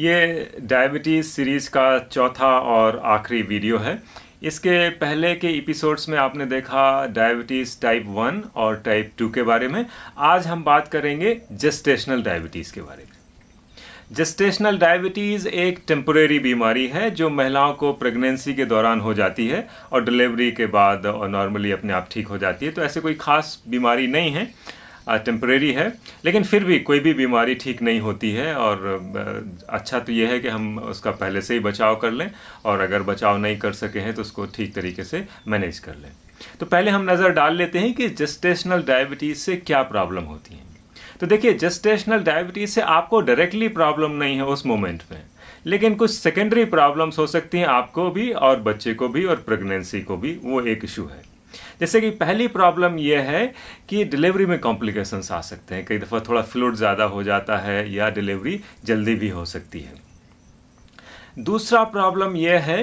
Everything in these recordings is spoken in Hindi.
ये डायबिटीज़ सीरीज़ का चौथा और आखिरी वीडियो है इसके पहले के एपिसोड्स में आपने देखा डायबिटीज़ टाइप वन और टाइप टू के बारे में आज हम बात करेंगे जेस्टेशनल डायबिटीज़ के बारे में जेस्टेशनल डायबिटीज़ एक टेम्पोरेरी बीमारी है जो महिलाओं को प्रेगनेंसी के दौरान हो जाती है और डिलीवरी के बाद और नॉर्मली अपने आप ठीक हो जाती है तो ऐसे कोई ख़ास बीमारी नहीं है टेम्प्रेरी है लेकिन फिर भी कोई भी बीमारी ठीक नहीं होती है और अच्छा तो ये है कि हम उसका पहले से ही बचाव कर लें और अगर बचाव नहीं कर सके हैं तो उसको ठीक तरीके से मैनेज कर लें तो पहले हम नज़र डाल लेते हैं कि जस्टेशनल डायबिटीज़ से क्या प्रॉब्लम होती है तो देखिए जस्टेशनल डायबिटीज़ से आपको डायरेक्टली प्रॉब्लम नहीं है उस मोमेंट में लेकिन कुछ सेकेंडरी प्रॉब्लम्स हो सकती हैं आपको भी और बच्चे को भी और प्रेगनेंसी को भी वो एक इशू है जैसे कि पहली प्रॉब्लम यह है कि डिलीवरी में कॉम्प्लिकेशंस आ सकते हैं कई दफ़ा थोड़ा फ्लूड ज़्यादा हो जाता है या डिलीवरी जल्दी भी हो सकती है दूसरा प्रॉब्लम यह है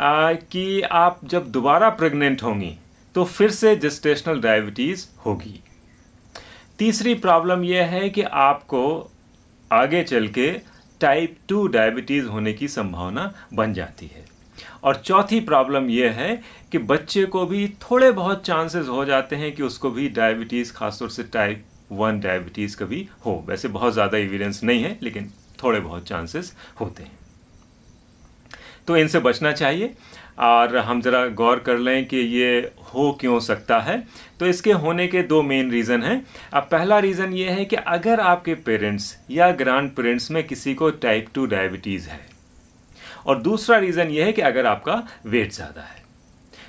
आ, कि आप जब दोबारा प्रेग्नेंट होंगी तो फिर से जिस्टेशनल डायबिटीज़ होगी तीसरी प्रॉब्लम यह है कि आपको आगे चल के टाइप टू डायबिटीज़ होने की संभावना बन जाती है और चौथी प्रॉब्लम यह है कि बच्चे को भी थोड़े बहुत चांसेस हो जाते हैं कि उसको भी डायबिटीज़ खासतौर से टाइप वन डायबिटीज़ का भी हो वैसे बहुत ज़्यादा एविडेंस नहीं है लेकिन थोड़े बहुत चांसेस होते हैं तो इनसे बचना चाहिए और हम ज़रा गौर कर लें कि ये हो क्यों सकता है तो इसके होने के दो मेन रीज़न हैं अब पहला रीज़न ये है कि अगर आपके पेरेंट्स या ग्रैंड पेरेंट्स में किसी को टाइप टू डायबिटीज़ है और दूसरा रीज़न ये है कि अगर आपका वेट ज़्यादा है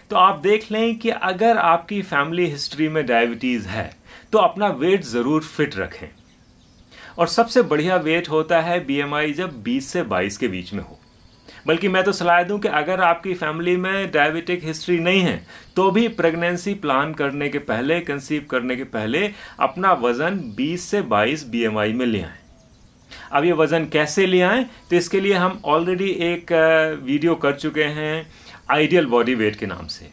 तो आप देख लें कि अगर आपकी फैमिली हिस्ट्री में डायबिटीज़ है तो अपना वेट ज़रूर फिट रखें और सबसे बढ़िया वेट होता है बीएमआई जब 20 से 22 के बीच में हो बल्कि मैं तो सलाह दूं कि अगर आपकी फैमिली में डायबिटिक हिस्ट्री नहीं है तो भी प्रेगनेंसी प्लान करने के पहले कंसीव करने के पहले अपना वज़न 20 से 22 बीएमआई में ले आएँ अब ये वज़न कैसे ले आएँ तो इसके लिए हम ऑलरेडी एक वीडियो कर चुके हैं आइडियल बॉडी वेट के नाम से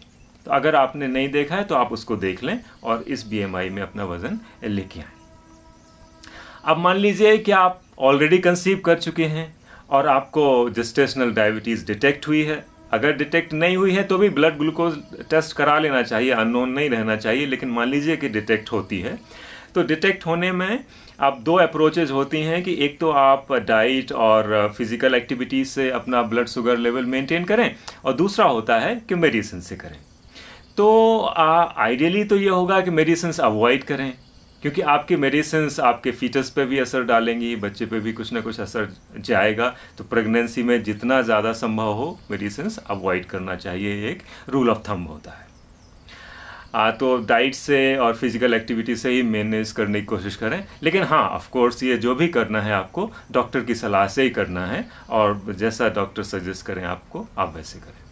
तो अगर आपने नहीं देखा है तो आप उसको देख लें और इस बीएमआई में अपना वज़न लेके आएँ अब मान लीजिए कि आप ऑलरेडी कंसीव कर चुके हैं और आपको जस्टेशनल डायबिटीज़ डिटेक्ट हुई है अगर डिटेक्ट नहीं हुई है तो भी ब्लड ग्लूकोज टेस्ट करा लेना चाहिए अननोन नहीं रहना चाहिए लेकिन मान लीजिए कि डिटेक्ट होती है तो डिटेक्ट होने में आप दो अप्रोचेज होती हैं कि एक तो आप डाइट और फिज़िकल uh, एक्टिविटीज से अपना ब्लड शुगर लेवल मेंटेन करें और दूसरा होता है कि मेडिसिन से करें तो आइडियली तो ये होगा कि मेडिसिन अवॉइड करें क्योंकि आपके मेडिसिन आपके फीटस पे भी असर डालेंगी बच्चे पे भी कुछ ना कुछ असर जाएगा तो प्रेगनेंसी में जितना ज़्यादा संभव हो मेडिसिन अवॉइड करना चाहिए एक रूल ऑफ थंब होता है आ, तो डाइट से और फिज़िकल एक्टिविटी से ही मैनेज करने की कोशिश करें लेकिन हाँ ऑफकोर्स ये जो भी करना है आपको डॉक्टर की सलाह से ही करना है और जैसा डॉक्टर सजेस्ट करें आपको आप वैसे करें